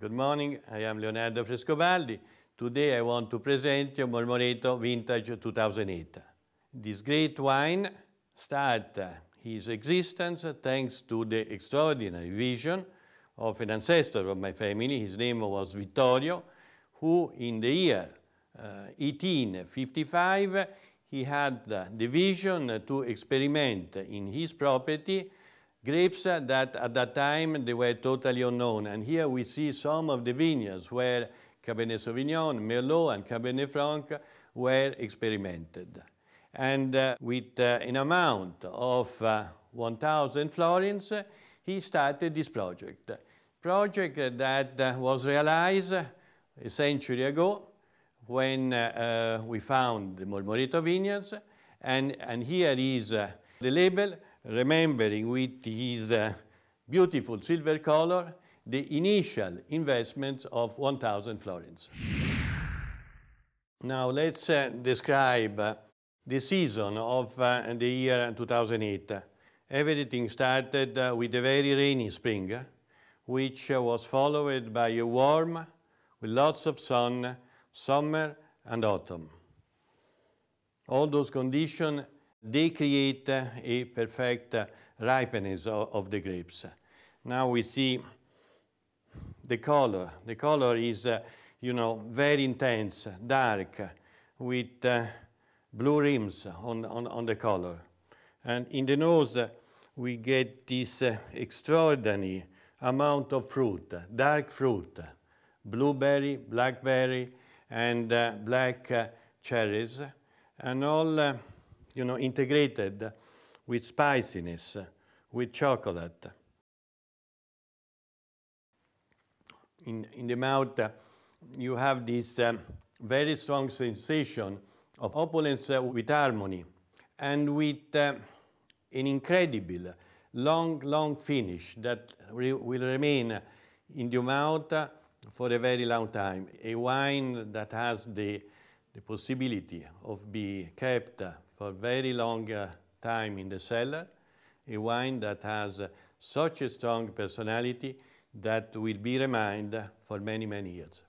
Good morning, I am Leonardo Frescobaldi. Today I want to present you Mormoreto Vintage 2008. This great wine started his existence thanks to the extraordinary vision of an ancestor of my family, his name was Vittorio, who in the year uh, 1855 he had the vision to experiment in his property Grapes that at that time, they were totally unknown. And here we see some of the vineyards where Cabernet Sauvignon, Merlot, and Cabernet Franc were experimented. And uh, with uh, an amount of uh, 1,000 florins, he started this project. Project that uh, was realized a century ago when uh, uh, we found the Mormoreto vineyards. And, and here is the label remembering with his uh, beautiful silver color the initial investment of 1,000 florins. Now let's uh, describe uh, the season of uh, the year 2008. Everything started uh, with a very rainy spring, which was followed by a warm, with lots of sun, summer and autumn. All those conditions they create a perfect ripeness of the grapes. Now we see the color. The color is, you know, very intense, dark, with uh, blue rims on, on, on the color. And in the nose, we get this uh, extraordinary amount of fruit, dark fruit, blueberry, blackberry, and uh, black cherries, and all you know, integrated with spiciness, with chocolate. In, in the mouth, you have this um, very strong sensation of opulence uh, with harmony and with uh, an incredible long, long finish that re will remain in the mouth for a very long time. A wine that has the, the possibility of being kept for very long uh, time in the cellar, a wine that has uh, such a strong personality that will be remembered for many, many years.